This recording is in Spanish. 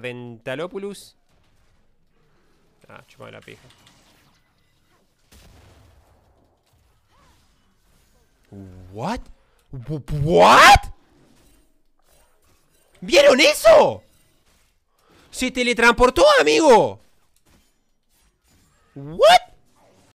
Dentalopulus Ah, chupame la pija. What? What? ¿Vieron eso? Se teletransportó, amigo. What?